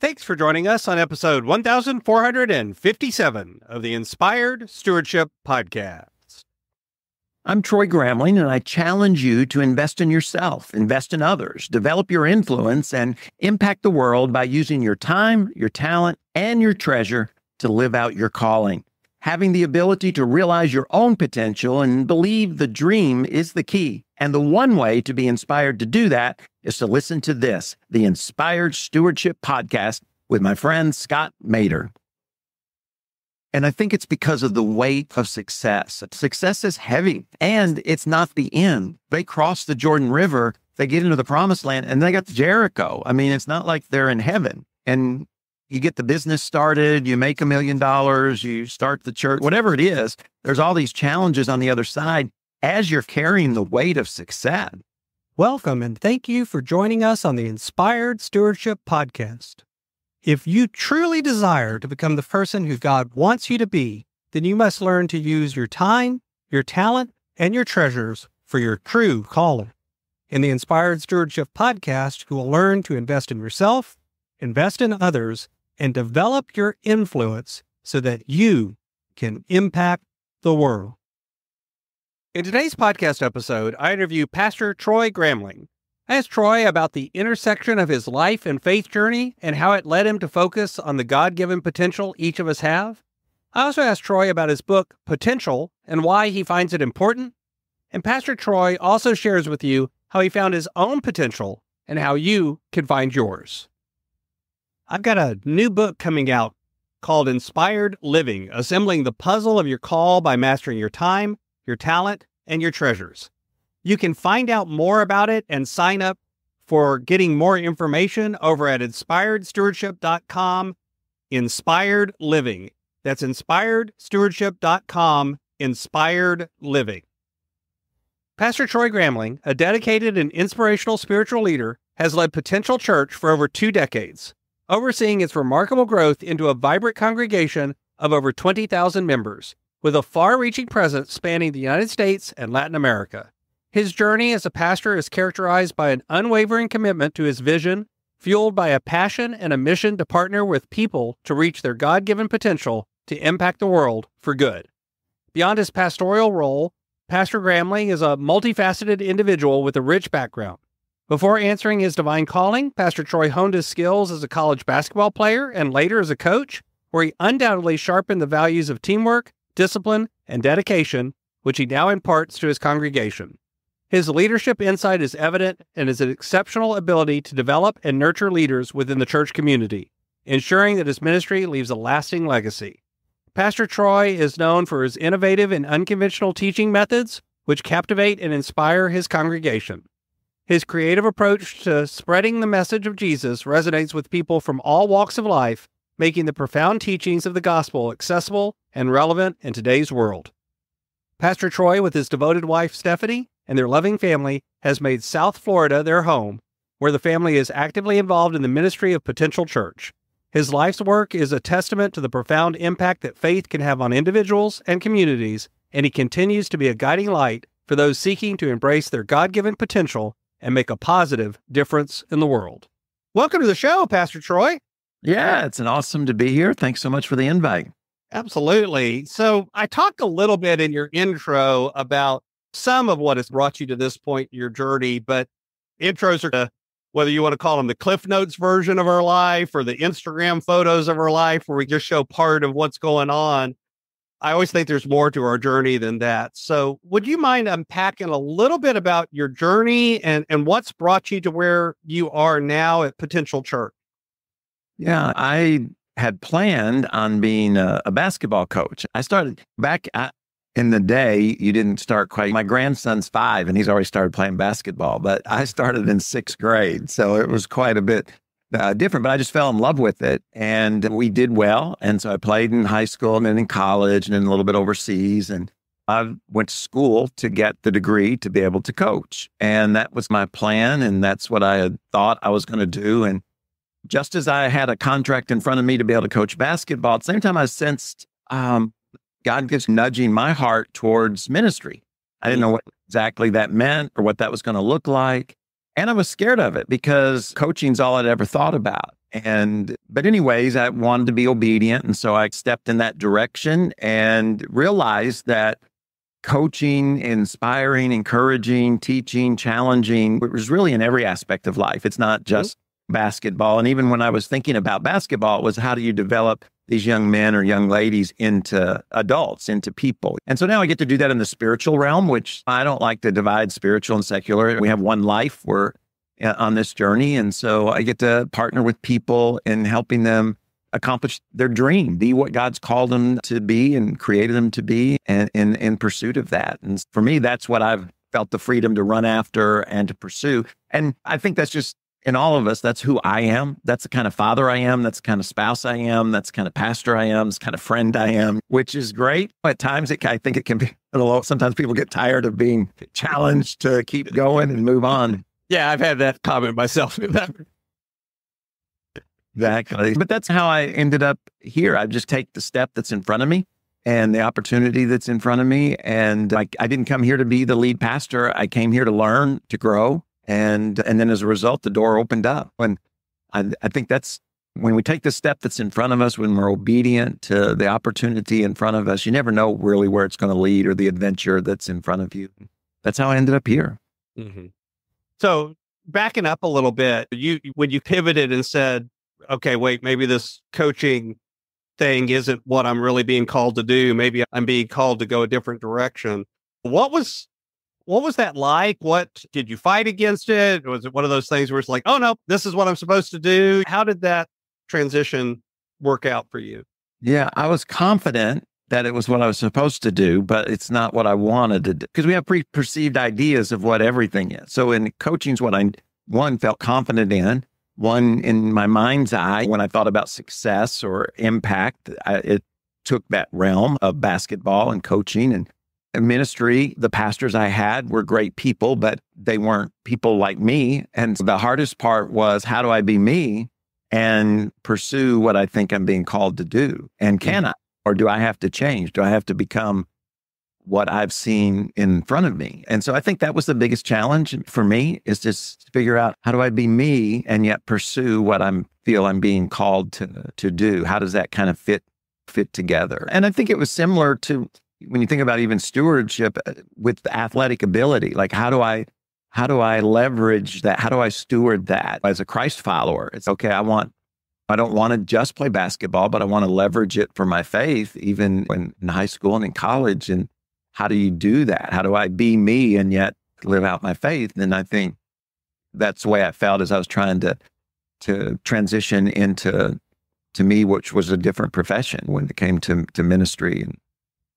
Thanks for joining us on episode 1457 of the Inspired Stewardship Podcast. I'm Troy Gramling, and I challenge you to invest in yourself, invest in others, develop your influence, and impact the world by using your time, your talent, and your treasure to live out your calling. Having the ability to realize your own potential and believe the dream is the key. And the one way to be inspired to do that is to listen to this, the Inspired Stewardship Podcast with my friend Scott Mater. And I think it's because of the weight of success. Success is heavy and it's not the end. They cross the Jordan River, they get into the promised land, and they got Jericho. I mean, it's not like they're in heaven. And you get the business started, you make a million dollars, you start the church, whatever it is, there's all these challenges on the other side as you're carrying the weight of success. Welcome and thank you for joining us on the Inspired Stewardship Podcast. If you truly desire to become the person who God wants you to be, then you must learn to use your time, your talent, and your treasures for your true calling. In the Inspired Stewardship Podcast, you will learn to invest in yourself, invest in others, and develop your influence so that you can impact the world. In today's podcast episode, I interview Pastor Troy Gramling. I asked Troy about the intersection of his life and faith journey and how it led him to focus on the God given potential each of us have. I also asked Troy about his book, Potential, and why he finds it important. And Pastor Troy also shares with you how he found his own potential and how you can find yours. I've got a new book coming out called Inspired Living Assembling the Puzzle of Your Call by Mastering Your Time, Your Talent, and Your Treasures. You can find out more about it and sign up for getting more information over at inspiredstewardship.com. Inspired Living. That's inspiredstewardship.com. Inspired Living. Pastor Troy Gramling, a dedicated and inspirational spiritual leader, has led Potential Church for over two decades overseeing its remarkable growth into a vibrant congregation of over 20,000 members, with a far reaching presence spanning the United States and Latin America. His journey as a pastor is characterized by an unwavering commitment to his vision, fueled by a passion and a mission to partner with people to reach their God given potential to impact the world for good. Beyond his pastoral role, Pastor Gramley is a multifaceted individual with a rich background before answering his divine calling, Pastor Troy honed his skills as a college basketball player and later as a coach, where he undoubtedly sharpened the values of teamwork, discipline, and dedication, which he now imparts to his congregation. His leadership insight is evident and his exceptional ability to develop and nurture leaders within the church community, ensuring that his ministry leaves a lasting legacy. Pastor Troy is known for his innovative and unconventional teaching methods, which captivate and inspire his congregation. His creative approach to spreading the message of Jesus resonates with people from all walks of life, making the profound teachings of the gospel accessible and relevant in today's world. Pastor Troy, with his devoted wife Stephanie and their loving family, has made South Florida their home, where the family is actively involved in the ministry of Potential Church. His life's work is a testament to the profound impact that faith can have on individuals and communities, and he continues to be a guiding light for those seeking to embrace their God given potential and make a positive difference in the world. Welcome to the show, Pastor Troy. Yeah, it's an awesome to be here. Thanks so much for the invite. Absolutely. So, I talked a little bit in your intro about some of what has brought you to this point in your journey, but intros are the whether you want to call them the Cliff Notes version of our life or the Instagram photos of our life, where we just show part of what's going on. I always think there's more to our journey than that. So, would you mind unpacking a little bit about your journey and, and what's brought you to where you are now at Potential Church? Yeah, I had planned on being a, a basketball coach. I started back I, in the day, you didn't start quite. My grandson's five and he's already started playing basketball, but I started in sixth grade. So, it was quite a bit uh, different, but I just fell in love with it. And we did well. And so I played in high school and then in college and then a little bit overseas. And I went to school to get the degree to be able to coach. And that was my plan. And that's what I had thought I was going to do. And just as I had a contract in front of me to be able to coach basketball, at the same time, I sensed um, God just nudging my heart towards ministry. I didn't know what exactly that meant or what that was going to look like. And I was scared of it because coaching's all I'd ever thought about. And, but anyways, I wanted to be obedient. And so I stepped in that direction and realized that coaching, inspiring, encouraging, teaching, challenging, it was really in every aspect of life. It's not mm-hmm. just mm-hmm. basketball. And even when I was thinking about basketball, was how do you develop these young men or young ladies into adults, into people. And so now I get to do that in the spiritual realm, which I don't like to divide spiritual and secular. We have one life, we're uh, on this journey. And so I get to partner with people in helping them accomplish their dream, be what God's called them to be and created them to be and in pursuit of that. And for me, that's what I've felt the freedom to run after and to pursue. And I think that's just in all of us, that's who I am. That's the kind of father I am. That's the kind of spouse I am. That's the kind of pastor I am. That's the kind of friend I am, which is great. At times, it, I think it can be, sometimes people get tired of being challenged to keep going and move on. Yeah, I've had that comment myself. exactly. But that's how I ended up here. I just take the step that's in front of me and the opportunity that's in front of me. And I, I didn't come here to be the lead pastor. I came here to learn, to grow, and, and then as a result, the door opened up. And I, I think that's when we take the step that's in front of us, when we're obedient to the opportunity in front of us, you never know really where it's going to lead or the adventure that's in front of you. That's how I ended up here. Mm-hmm. So backing up a little bit, you when you pivoted and said, "Okay, wait, maybe this coaching thing isn't what I'm really being called to do. Maybe I'm being called to go a different direction." What was what was that like? What did you fight against it? Was it one of those things where it's like, oh no, this is what I'm supposed to do? How did that transition work out for you? Yeah, I was confident that it was what I was supposed to do, but it's not what I wanted to do because we have pre perceived ideas of what everything is. So in coaching is what I one felt confident in, one in my mind's eye when I thought about success or impact. I, it took that realm of basketball and coaching and ministry, the pastors I had were great people, but they weren't people like me. And the hardest part was how do I be me and pursue what I think I'm being called to do? And mm-hmm. can I? Or do I have to change? Do I have to become what I've seen in front of me? And so I think that was the biggest challenge for me is just to figure out how do I be me and yet pursue what I feel I'm being called to, to do? How does that kind of fit? fit together. And I think it was similar to when you think about even stewardship uh, with athletic ability, like how do I how do I leverage that? How do I steward that as a Christ follower? It's okay, I want I don't want to just play basketball, but I want to leverage it for my faith, even when in high school and in college. And how do you do that? How do I be me and yet live out my faith? And I think that's the way I felt as I was trying to to transition into to me, which was a different profession when it came to to ministry and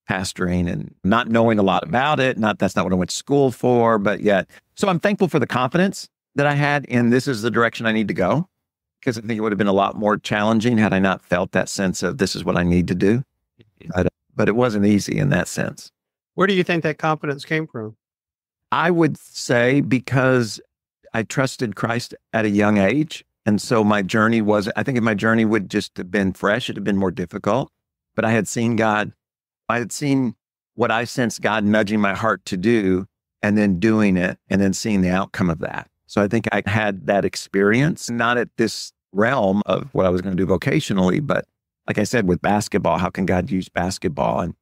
pastoring and not knowing a lot about it. Not that's not what I went to school for, but yet. So I'm thankful for the confidence that I had in this is the direction I need to go. Because I think it would have been a lot more challenging had I not felt that sense of this is what I need to do. But, but it wasn't easy in that sense. Where do you think that confidence came from? I would say because I trusted Christ at a young age. And so my journey was, I think if my journey would just have been fresh, it'd have been more difficult. But I had seen God I had seen what I sensed God nudging my heart to do and then doing it and then seeing the outcome of that. So I think I had that experience, not at this realm of what I was going to do vocationally, but like I said, with basketball, how can God use basketball? And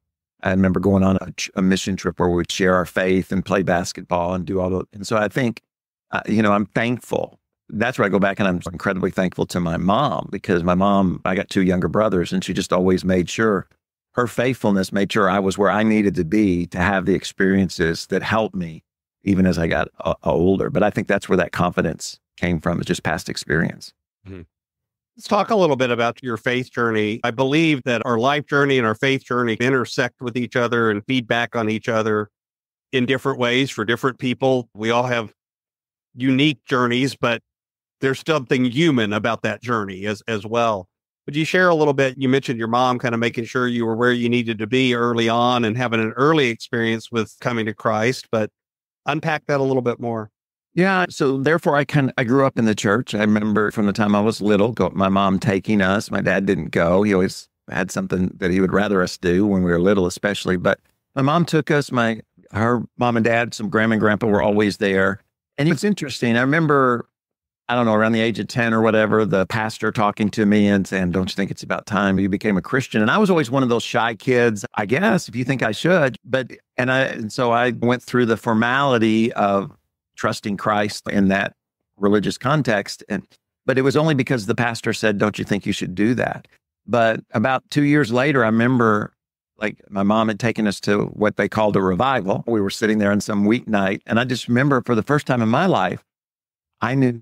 I remember going on a, a mission trip where we would share our faith and play basketball and do all the. And so I think, uh, you know, I'm thankful. That's where I go back and I'm incredibly thankful to my mom because my mom, I got two younger brothers and she just always made sure her faithfulness made sure I was where I needed to be to have the experiences that helped me even as I got uh, uh, older. But I think that's where that confidence came from is just past experience. Mm -hmm. Let's talk a little bit about your faith journey. I believe that our life journey and our faith journey intersect with each other and feedback on each other in different ways for different people. We all have unique journeys, but there's something human about that journey as as well you share a little bit? You mentioned your mom kind of making sure you were where you needed to be early on and having an early experience with coming to Christ, but unpack that a little bit more. Yeah. So therefore, I kind of, I grew up in the church. I remember from the time I was little, go, my mom taking us. My dad didn't go. He always had something that he would rather us do when we were little, especially. But my mom took us. My her mom and dad, some grandma and grandpa were always there. And it's interesting. I remember I don't know, around the age of 10 or whatever, the pastor talking to me and saying, Don't you think it's about time you became a Christian? And I was always one of those shy kids, I guess, if you think I should. But, and I, and so I went through the formality of trusting Christ in that religious context. And, but it was only because the pastor said, Don't you think you should do that? But about two years later, I remember like my mom had taken us to what they called a revival. We were sitting there on some weeknight. And I just remember for the first time in my life, I knew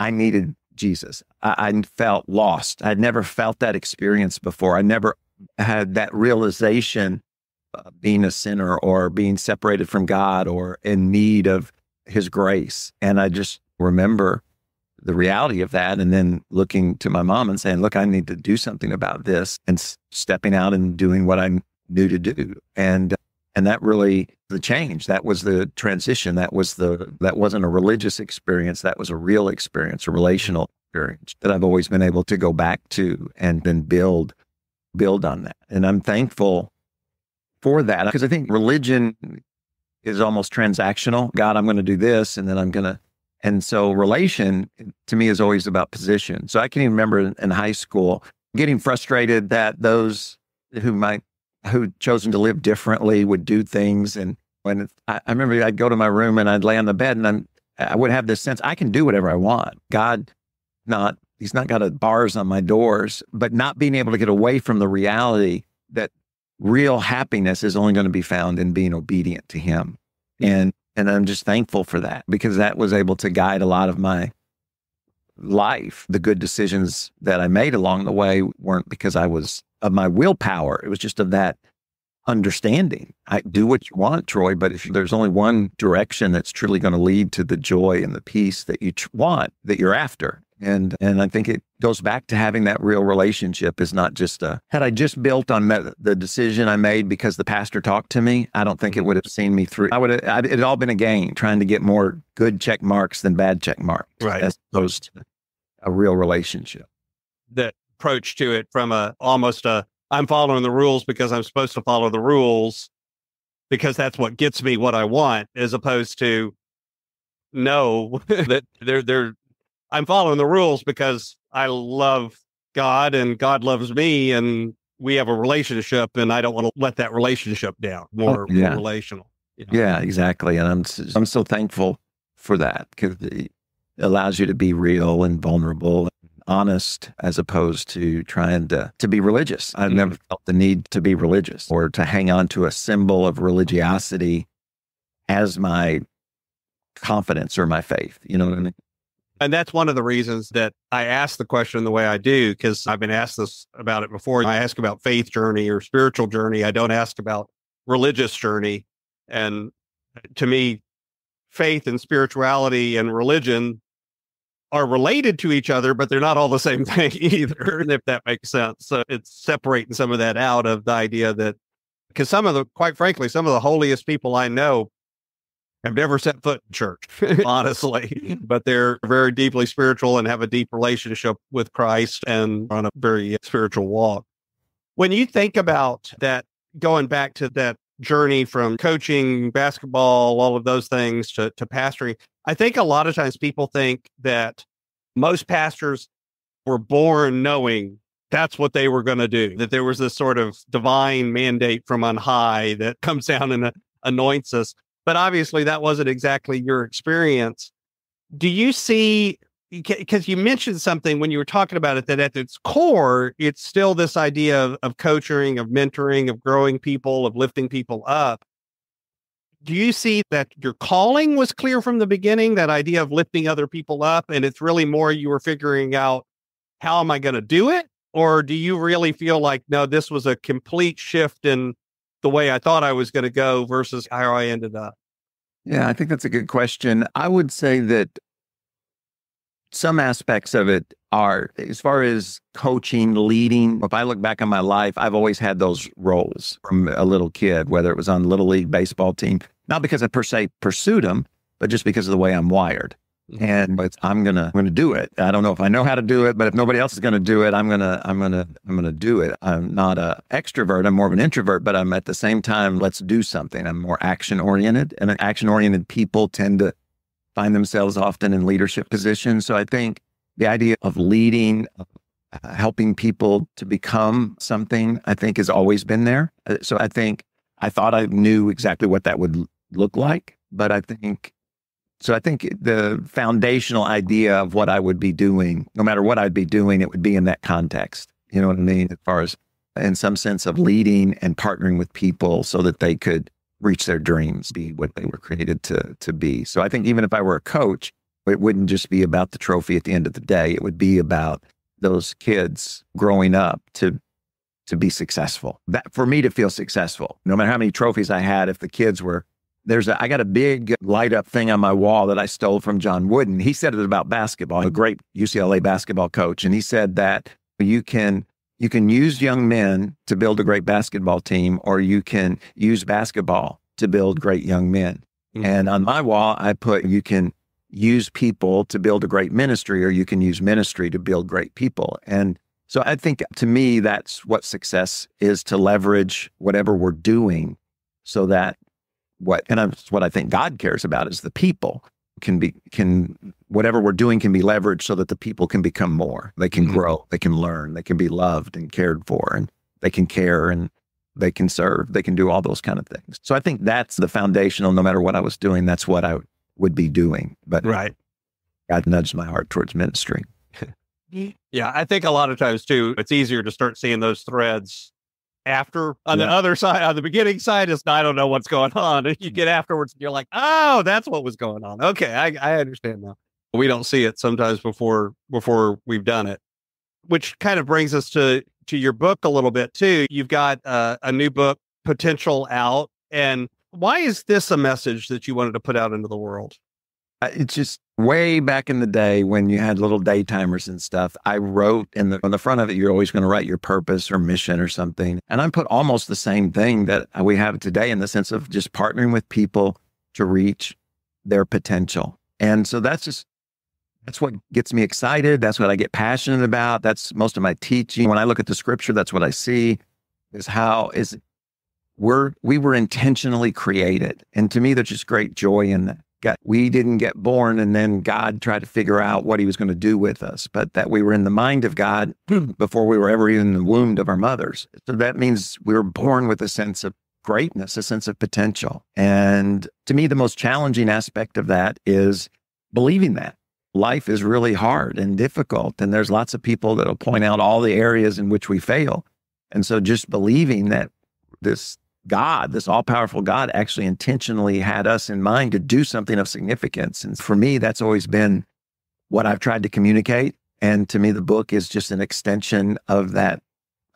I needed Jesus. I, I felt lost. I'd never felt that experience before. I never had that realization of being a sinner or being separated from God or in need of his grace. And I just remember the reality of that and then looking to my mom and saying, look, I need to do something about this and stepping out and doing what I knew to do. And and that really the change that was the transition that was the that wasn't a religious experience that was a real experience a relational experience that i've always been able to go back to and then build build on that and i'm thankful for that because i think religion is almost transactional god i'm going to do this and then i'm going to and so relation to me is always about position so i can even remember in high school getting frustrated that those who might who'd chosen to live differently would do things. And when I, I remember I'd go to my room and I'd lay on the bed and I'm, I would have this sense I can do whatever I want. God, not, he's not got a bars on my doors, but not being able to get away from the reality that real happiness is only going to be found in being obedient to him. And, and I'm just thankful for that because that was able to guide a lot of my life. The good decisions that I made along the way weren't because I was of my willpower. It was just of that understanding. I do what you want, Troy, but if there's only one direction that's truly going to lead to the joy and the peace that you tr- want, that you're after. And and I think it goes back to having that real relationship is not just a had I just built on that, the decision I made because the pastor talked to me, I don't think it would have seen me through. I would have it all been a game trying to get more good check marks than bad check marks, right? As opposed to a real relationship. That approach to it from a almost a I'm following the rules because I'm supposed to follow the rules because that's what gets me what I want, as opposed to no, that they're they're I'm following the rules because I love God and God loves me and we have a relationship and I don't want to let that relationship down. Oh, more, oh, yeah. more relational. You know? Yeah, exactly. And I'm I'm so thankful for that because it allows you to be real and vulnerable honest as opposed to trying to, to be religious. I've mm-hmm. never felt the need to be religious or to hang on to a symbol of religiosity as my confidence or my faith. You know what I mean? And that's one of the reasons that I ask the question the way I do, because I've been asked this about it before. I ask about faith journey or spiritual journey. I don't ask about religious journey. And to me, faith and spirituality and religion are related to each other, but they're not all the same thing either, if that makes sense. So it's separating some of that out of the idea that, because some of the, quite frankly, some of the holiest people I know have never set foot in church, honestly, but they're very deeply spiritual and have a deep relationship with Christ and on a very spiritual walk. When you think about that, going back to that journey from coaching, basketball, all of those things to, to pastoring, I think a lot of times people think that most pastors were born knowing that's what they were going to do, that there was this sort of divine mandate from on high that comes down and uh, anoints us. But obviously, that wasn't exactly your experience. Do you see, because you mentioned something when you were talking about it, that at its core, it's still this idea of, of coaching, of mentoring, of growing people, of lifting people up do you see that your calling was clear from the beginning that idea of lifting other people up and it's really more you were figuring out how am i going to do it or do you really feel like no this was a complete shift in the way i thought i was going to go versus how i ended up yeah i think that's a good question i would say that some aspects of it are as far as coaching, leading. If I look back on my life, I've always had those roles from a little kid, whether it was on little league baseball team, not because I per se pursued them, but just because of the way I'm wired. Mm-hmm. and but I'm gonna I'm gonna do it. I don't know if I know how to do it, but if nobody else is gonna do it, I'm gonna I'm gonna I'm gonna do it. I'm not a extrovert. I'm more of an introvert, but I'm at the same time. Let's do something. I'm more action oriented, and action oriented people tend to find themselves often in leadership positions. So I think the idea of leading, uh, helping people to become something, I think has always been there. Uh, so I think I thought I knew exactly what that would look like. But I think so I think the foundational idea of what I would be doing, no matter what I'd be doing, it would be in that context. You know what I mean? As far as in some sense of leading and partnering with people so that they could reach their dreams, be what they were created to to be. So I think even if I were a coach, it wouldn't just be about the trophy at the end of the day. It would be about those kids growing up to to be successful. That for me to feel successful, no matter how many trophies I had, if the kids were there's a, I got a big light up thing on my wall that I stole from John Wooden. He said it about basketball, a great UCLA basketball coach. And he said that you can you can use young men to build a great basketball team, or you can use basketball to build great young men. Mm-hmm. And on my wall, I put you can use people to build a great ministry, or you can use ministry to build great people. And so I think to me, that's what success is to leverage whatever we're doing so that what and what I think God cares about is the people can be can whatever we're doing can be leveraged so that the people can become more. They can mm -hmm. grow, they can learn, they can be loved and cared for, and they can care and they can serve, they can do all those kind of things. So I think that's the foundational. No matter what I was doing, that's what I would be doing. But right, God nudged my heart towards ministry. yeah, I think a lot of times too, it's easier to start seeing those threads after on yeah. the other side on the beginning side is I don't know what's going on. And you mm. get afterwards and you're like, oh, that's what was going on. Okay, I, I understand now. We don't see it sometimes before before we've done it. Which kind of brings us to to your book a little bit too. You've got uh, a new book, Potential Out. And why is this a message that you wanted to put out into the world? It's just way back in the day when you had little daytimers and stuff, I wrote in the on the front of it, you're always going to write your purpose or mission or something. And I put almost the same thing that we have today in the sense of just partnering with people to reach their potential. And so that's just that's what gets me excited. That's what I get passionate about. That's most of my teaching. When I look at the scripture, that's what I see is how is we're we were intentionally created. And to me, there's just great joy in that. God, we didn't get born and then God tried to figure out what he was going to do with us, but that we were in the mind of God before we were ever even in the womb of our mothers. So that means we were born with a sense of greatness, a sense of potential. And to me, the most challenging aspect of that is believing that life is really hard and difficult. And there's lots of people that'll point out all the areas in which we fail. And so just believing that this God, this all powerful God, actually intentionally had us in mind to do something of significance. And for me, that's always been what I've tried to communicate. And to me, the book is just an extension of that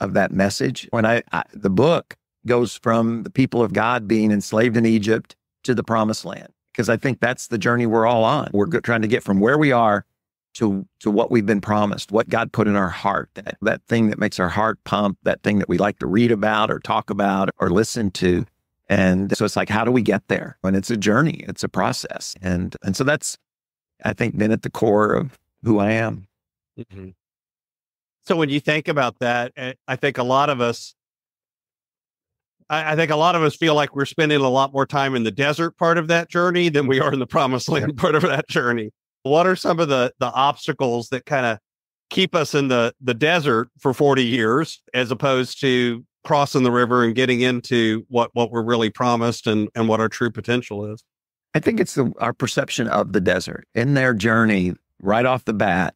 of that message. When I, I the book goes from the people of God being enslaved in Egypt to the promised land, because I think that's the journey we're all on. We're trying to get from where we are to to what we've been promised, what God put in our heart, that, that thing that makes our heart pump, that thing that we like to read about or talk about or listen to. And so it's like, how do we get there? And it's a journey, it's a process. And and so that's I think been at the core of who I am. Mm -hmm. So when you think about that, eh, I think a lot of us I, think a lot of us feel like we're spending a lot more time in the desert part of that journey than we are in the promised land part of that journey what are some of the the obstacles that kind of keep us in the the desert for 40 years as opposed to crossing the river and getting into what what we're really promised and and what our true potential is i think it's the, our perception of the desert in their journey right off the bat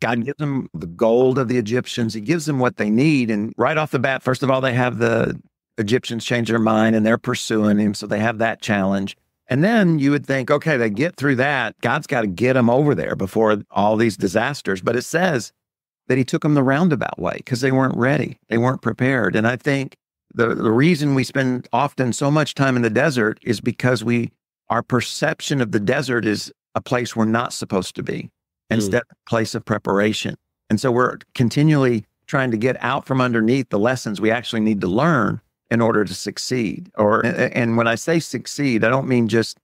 god gives them the gold of the egyptians he gives them what they need and right off the bat first of all they have the egyptians change their mind and they're pursuing him so they have that challenge and then you would think, okay, they get through that. God's got to get them over there before all these disasters. But it says that he took them the roundabout way because they weren't ready. They weren't prepared. And I think the, the reason we spend often so much time in the desert is because we our perception of the desert is a place we're not supposed to be hmm. instead mm. a place of preparation. And so we're continually trying to get out from underneath the lessons we actually need to learn in order to succeed. Or and when I say succeed, I don't mean just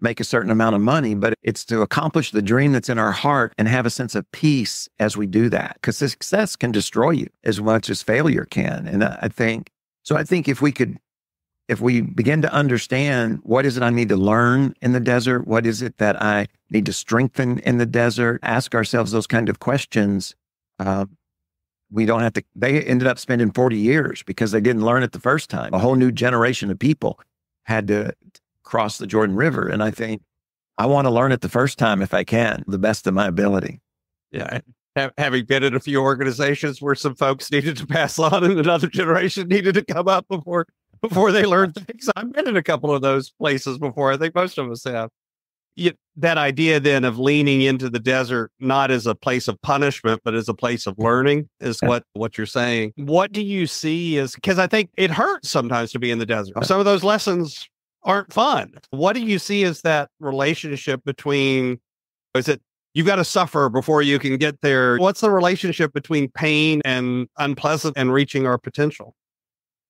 make a certain amount of money, but it's to accomplish the dream that's in our heart and have a sense of peace as we do that. Because success can destroy you as much as failure can. And I think so I think if we could if we begin to understand what is it I need to learn in the desert, what is it that I need to strengthen in the desert, ask ourselves those kind of questions, uh, we don't have to they ended up spending 40 years because they didn't learn it the first time a whole new generation of people had to cross the jordan river and i think i want to learn it the first time if i can the best of my ability yeah having been in a few organizations where some folks needed to pass on and another generation needed to come up before before they learned things i've been in a couple of those places before i think most of us have you, that idea then of leaning into the desert not as a place of punishment but as a place of learning is what what you're saying what do you see is because i think it hurts sometimes to be in the desert some of those lessons aren't fun what do you see as that relationship between is it you've got to suffer before you can get there what's the relationship between pain and unpleasant and reaching our potential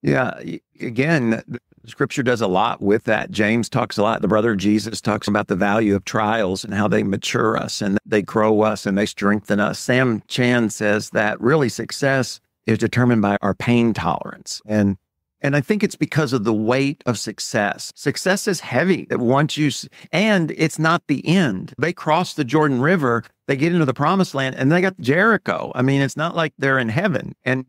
yeah again Scripture does a lot with that. James talks a lot. The brother Jesus talks about the value of trials and how they mature us and they grow us and they strengthen us. Sam Chan says that really success is determined by our pain tolerance. And and I think it's because of the weight of success. Success is heavy. once you and it's not the end. They cross the Jordan River, they get into the promised land and they got Jericho. I mean, it's not like they're in heaven. And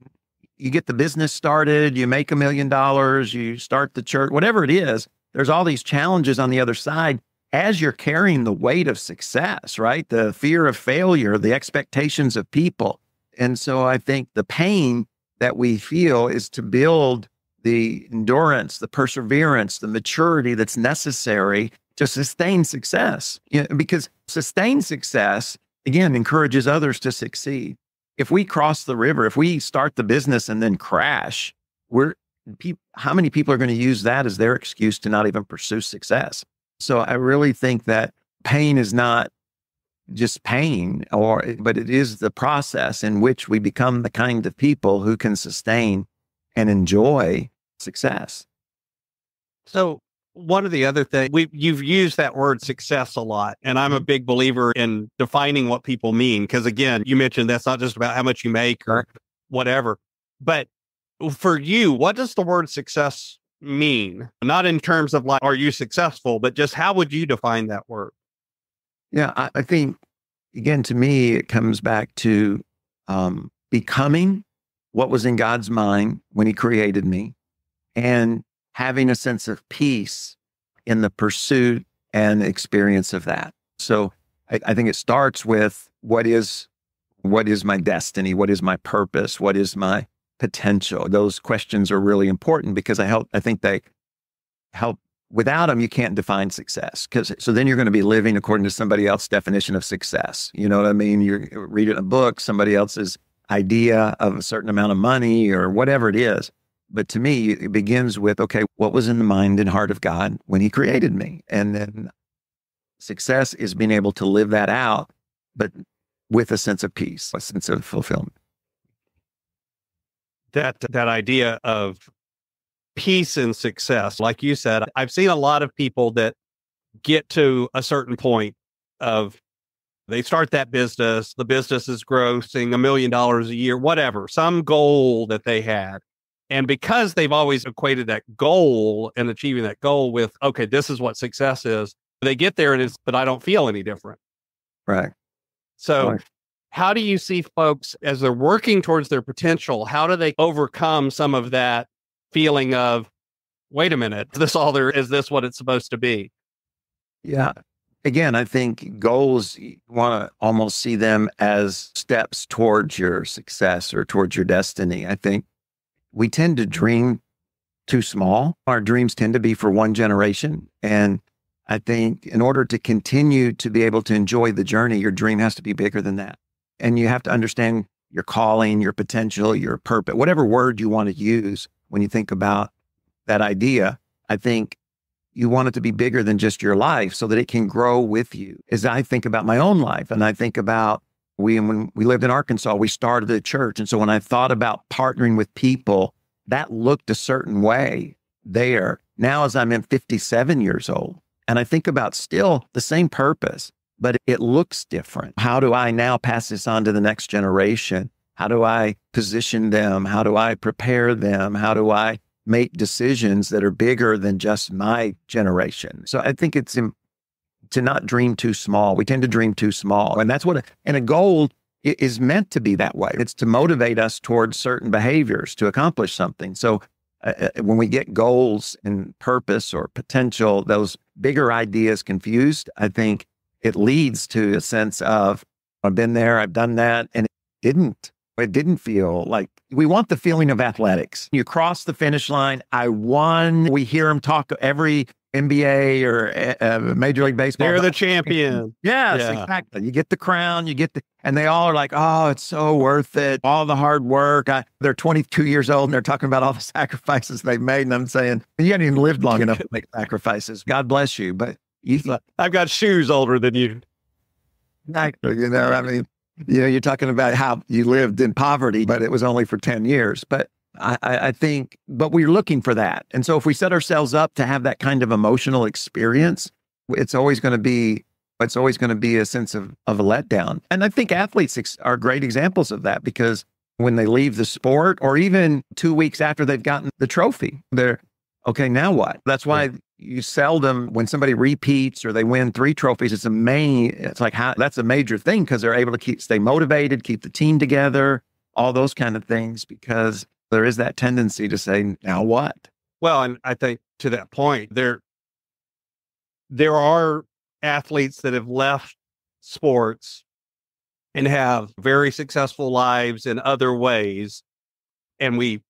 you get the business started, you make a million dollars, you start the church, whatever it is, there's all these challenges on the other side as you're carrying the weight of success, right? The fear of failure, the expectations of people. And so I think the pain that we feel is to build the endurance, the perseverance, the maturity that's necessary to sustain success. You know, because sustained success, again, encourages others to succeed if we cross the river, if we start the business and then crash, we're pe- how many people are going to use that as their excuse to not even pursue success? So I really think that pain is not just pain or but it is the process in which we become the kind of people who can sustain and enjoy success. So one of the other things we you've used that word success a lot and i'm a mm-hmm. big believer in defining what people mean because again you mentioned that's not just about how much you make or whatever but for you what does the word success mean not in terms of like are you successful but just how would you define that word yeah i, I think again to me it comes back to um, becoming what was in god's mind when he created me and having a sense of peace in the pursuit and experience of that. So I, I think it starts with what is what is my destiny? What is my purpose? What is my potential? Those questions are really important because I help I think they help without them you can't define success because so then you're going to be living according to somebody else's definition of success you know what i mean you're reading a book somebody else's idea of a certain amount of money or whatever it is but to me, it begins with okay, what was in the mind and heart of God when He created me? And then success is being able to live that out, but with a sense of peace, a sense of fulfillment. That, that idea of peace and success, like you said, I've seen a lot of people that get to a certain point of they start that business, the business is grossing a million dollars a year, whatever, some goal that they had. And because they've always equated that goal and achieving that goal with, okay, this is what success is, they get there and it's, but I don't feel any different. Right. So, right. how do you see folks as they're working towards their potential? How do they overcome some of that feeling of, wait a minute, is this all there is? This what it's supposed to be? Yeah. Again, I think goals, you want to almost see them as steps towards your success or towards your destiny. I think we tend to dream too small. Our dreams tend to be for one generation. And I think in order to continue to be able to enjoy the journey, your dream has to be bigger than that. And you have to understand your calling, your potential, your purpose, whatever word you want to use when you think about that idea. I think you want it to be bigger than just your life so that it can grow with you. As I think about my own life and I think about we when we lived in Arkansas, we started a church. And so when I thought about partnering with people, that looked a certain way there. Now as I'm in 57 years old, and I think about still the same purpose, but it looks different. How do I now pass this on to the next generation? How do I position them? How do I prepare them? How do I make decisions that are bigger than just my generation? So I think it's to not dream too small. We tend to dream too small. And that's what, a, and a goal is meant to be that way. It's to motivate us towards certain behaviors to accomplish something. So uh, uh, when we get goals and purpose or potential, those bigger ideas confused, I think it leads to a sense of, I've been there, I've done that, and it didn't. It didn't feel like we want the feeling of athletics. You cross the finish line. I won. We hear them talk every NBA or uh, uh, Major League Baseball. They're the champion. Yes, yeah. exactly. You get the crown, you get the, and they all are like, oh, it's so worth it. All the hard work. I, they're 22 years old and they're talking about all the sacrifices they've made. And I'm saying, you haven't even lived long enough to make sacrifices. God bless you. But you, I've got shoes older than you. Exactly. You know, I mean, you know, you're talking about how you lived in poverty, but it was only for 10 years. But I, I think, but we're looking for that. And so if we set ourselves up to have that kind of emotional experience, it's always going to be it's always going to be a sense of of a letdown. And I think athletes are great examples of that because when they leave the sport or even 2 weeks after they've gotten the trophy, they're okay, now what? That's why you seldom when somebody repeats or they win 3 trophies it's a main it's like how, that's a major thing because they're able to keep stay motivated, keep the team together, all those kind of things because there is that tendency to say, now what? Well, and I think to that point, there there are athletes that have left sports and have very successful lives in other ways. And we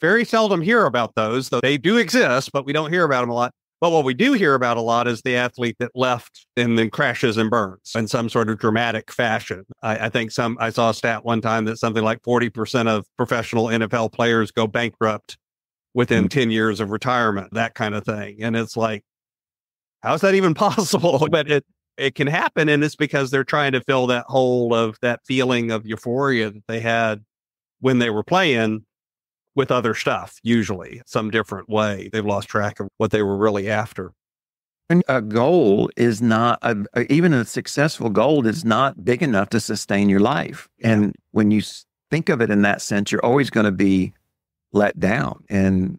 very seldom hear about those, though they do exist, but we don't hear about them a lot. But what we do hear about a lot is the athlete that left and then crashes and burns in some sort of dramatic fashion. I, I think some I saw a stat one time that something like 40% of professional NFL players go bankrupt within hmm. 10 years of retirement, that kind of thing. And it's like, how is that even possible? but it it can happen and it's because they're trying to fill that hole of that feeling of euphoria that they had when they were playing with other stuff, usually some different way. They've lost track of what they were really after. And a goal is not, a, even a successful goal is not big enough to sustain your life. And when you think of it in that sense, you're always going to be let down. And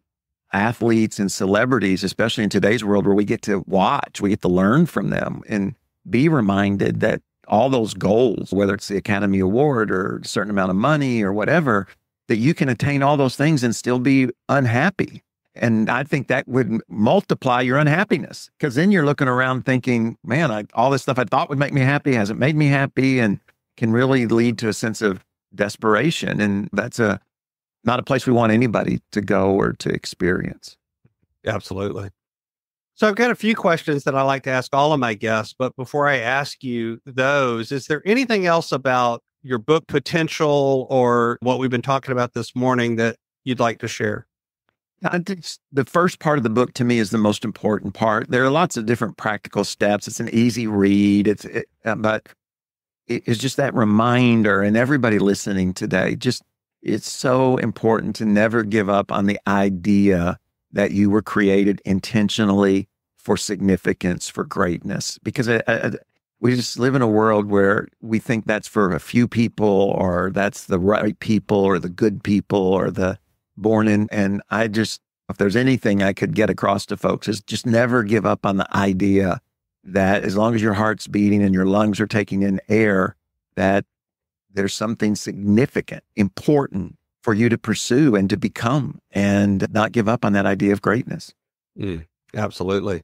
athletes and celebrities, especially in today's world where we get to watch, we get to learn from them and be reminded that all those goals, whether it's the Academy Award or a certain amount of money or whatever, that you can attain all those things and still be unhappy. And I think that would multiply your unhappiness because then you're looking around thinking, man, I, all this stuff I thought would make me happy hasn't made me happy and can really lead to a sense of desperation. And that's a, not a place we want anybody to go or to experience. Absolutely. So I've got a few questions that I like to ask all of my guests, but before I ask you those, is there anything else about your book potential or what we've been talking about this morning that you'd like to share? I think the first part of the book to me is the most important part. There are lots of different practical steps. It's an easy read. It's it, uh, but it's just that reminder, and everybody listening today, just it's so important to never give up on the idea that you were created intentionally for significance, for greatness, because I, uh, I, uh, we just live in a world where we think that's for a few people or that's the right people or the good people or the born in and i just if there's anything i could get across to folks is just never give up on the idea that as long as your heart's beating and your lungs are taking in air that there's something significant important for you to pursue and to become and not give up on that idea of greatness mm, absolutely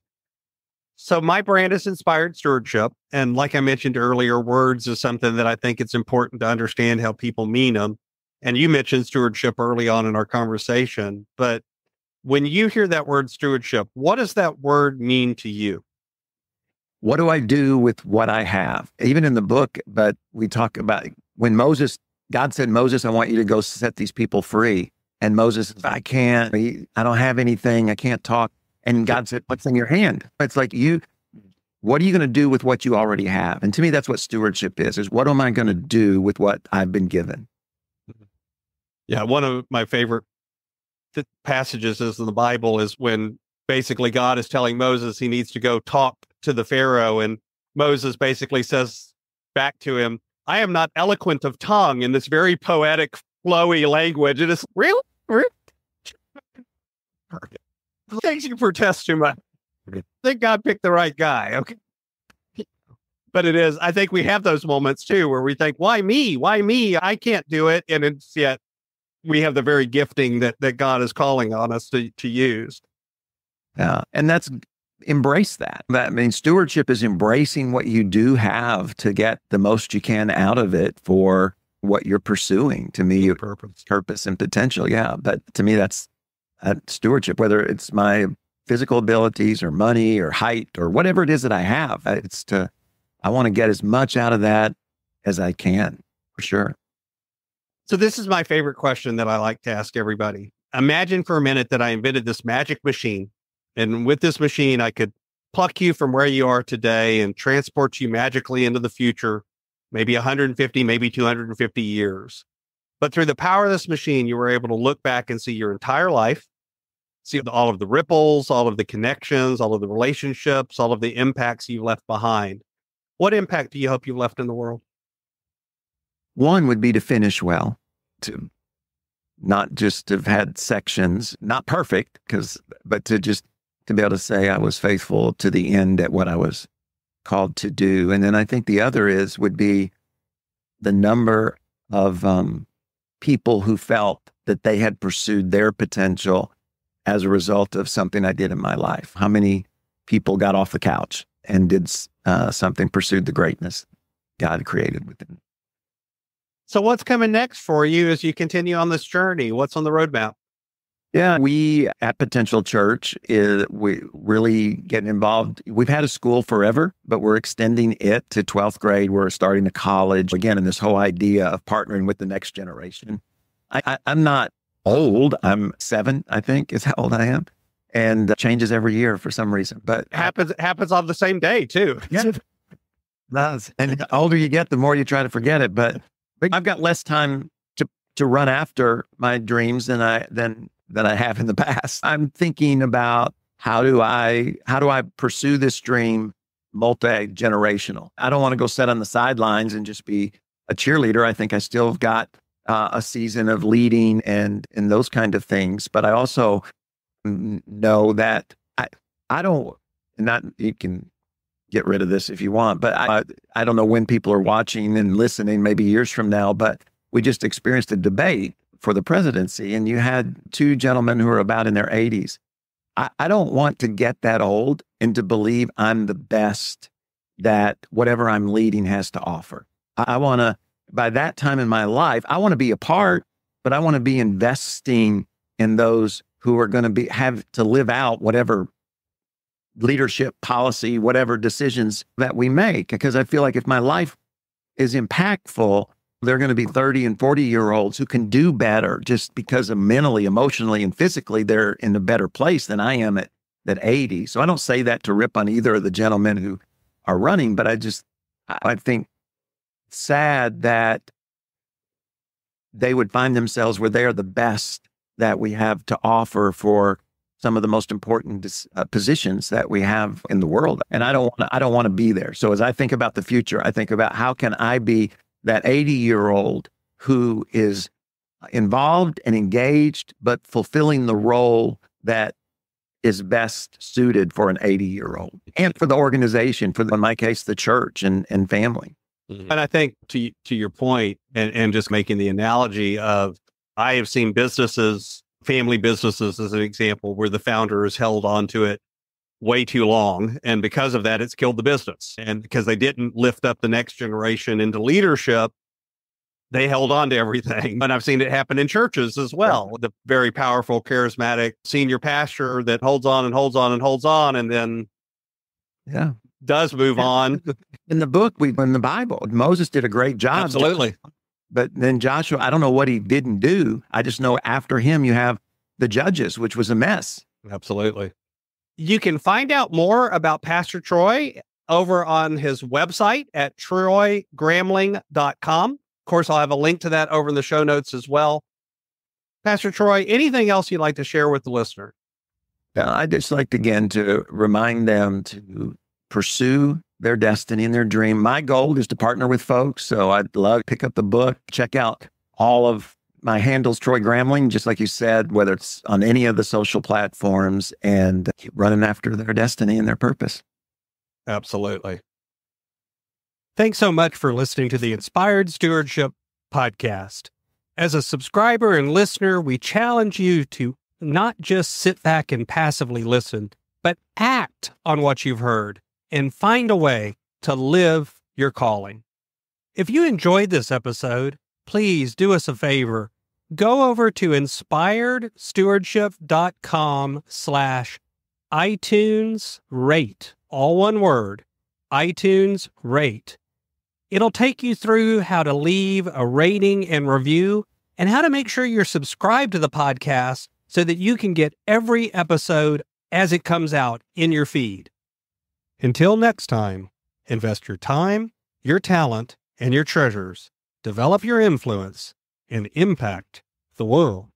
so my brand is inspired stewardship. And like I mentioned earlier, words is something that I think it's important to understand how people mean them. And you mentioned stewardship early on in our conversation. But when you hear that word stewardship, what does that word mean to you? What do I do with what I have? Even in the book, but we talk about when Moses, God said, Moses, I want you to go set these people free. And Moses, I can't, I don't have anything, I can't talk. And God said, What's in your hand? It's like you, what are you going to do with what you already have? And to me, that's what stewardship is, is what am I going to do with what I've been given? Mm-hmm. Yeah. One of my favorite passages is in the Bible is when basically God is telling Moses he needs to go talk to the Pharaoh. And Moses basically says back to him, I am not eloquent of tongue in this very poetic, flowy language. It is real. real. Thanks you for testing my. Thank God picked the right guy. Okay. But it is, I think we have those moments too where we think, why me? Why me? I can't do it. And it's yet we have the very gifting that that God is calling on us to to use. Yeah. And that's embrace that. That I means stewardship is embracing what you do have to get the most you can out of it for what you're pursuing. To me, purpose. purpose and potential. Yeah. But to me, that's stewardship, whether it's my physical abilities or money or height or whatever it is that I have. It's to, I want to get as much out of that as I can for sure. So, this is my favorite question that I like to ask everybody. Imagine for a minute that I invented this magic machine. And with this machine, I could pluck you from where you are today and transport you magically into the future, maybe 150, maybe 250 years. But through the power of this machine, you were able to look back and see your entire life, see all of the ripples, all of the connections, all of the relationships, all of the impacts you've left behind. What impact do you hope you've left in the world? One would be to finish well, to not just have had sections, not perfect, because but to just to be able to say I was faithful to the end at what I was called to do. And then I think the other is would be the number of um, people who felt that they had pursued their potential as a result of something I did in my life? How many people got off the couch and did uh, something, pursued the greatness God created within? So, what's coming next for you as you continue on this journey? What's on the roadmap? Yeah, we at Potential Church is eh, we really get involved. We've had a school forever, but we're extending it to 12th grade. We're starting a college again, and this whole idea of partnering with the next generation. I, I, I'm not old. I'm seven, I think, is how old I am and changes every year for some reason. But happens happens on the same day too. Yeah. does. And the older you get, the more you try to forget it. But I've got less time to to run after my dreams than I than than I have in the past. I'm thinking about how do I how do I pursue this dream multi-generational? I don't want to go sit on the sidelines and just be a cheerleader. I think I still have got uh, a season of leading and and those kind of things, but I also know that I I don't not you can get rid of this if you want, but I I don't know when people are watching and listening maybe years from now, but we just experienced a debate for the presidency, and you had two gentlemen who are about in their 80s. I, I don't want to get that old and to believe I'm the best that whatever I'm leading has to offer. I, I want to, by that time in my life, I want to be a part, but I want to be investing in those who are going to be have to live out whatever leadership policy, whatever decisions that we make. Because I feel like if my life is impactful, they're going to be 30 and 40 year olds who can do better just because of mentally, emotionally, and physically they're in a better place than I am at, at 80. So I don't say that to rip on either of the gentlemen who are running, but I just, I think sad that they would find themselves where they are the best that we have to offer for some of the most important uh, positions that we have in the world. And I don't, wanna, I don't want to be there. So as I think about the future, I think about how can I be that 80 year old who is involved and engaged, but fulfilling the role that is best suited for an 80 year old and for the organization, for, the, in my case, the church and, and family. Mm-hmm. And I think to, to your point, and, and just making the analogy of I have seen businesses, family businesses as an example, where the founder has held on to it way too long. And because of that, it's killed the business. And because they didn't lift up the next generation into leadership, they held on to everything. And I've seen it happen in churches as well. The very powerful, charismatic senior pastor that holds on and holds on and holds on and then yeah, does move yeah. on. In the book, we in the Bible, Moses did a great job. Absolutely. But then Joshua, I don't know what he didn't do. I just know after him you have the judges, which was a mess. Absolutely. You can find out more about Pastor Troy over on his website at troygramling.com. Of course, I'll have a link to that over in the show notes as well. Pastor Troy, anything else you'd like to share with the listener? I'd just like to, again to remind them to pursue their destiny and their dream. My goal is to partner with folks. So I'd love to pick up the book, check out all of my handle's Troy Gramling, just like you said, whether it's on any of the social platforms and keep running after their destiny and their purpose. Absolutely. Thanks so much for listening to the Inspired Stewardship Podcast. As a subscriber and listener, we challenge you to not just sit back and passively listen, but act on what you've heard and find a way to live your calling. If you enjoyed this episode, please do us a favor go over to inspiredstewardship.com slash iTunes rate, all one word, iTunes rate. It'll take you through how to leave a rating and review and how to make sure you're subscribed to the podcast so that you can get every episode as it comes out in your feed. Until next time, invest your time, your talent, and your treasures. Develop your influence and impact the world.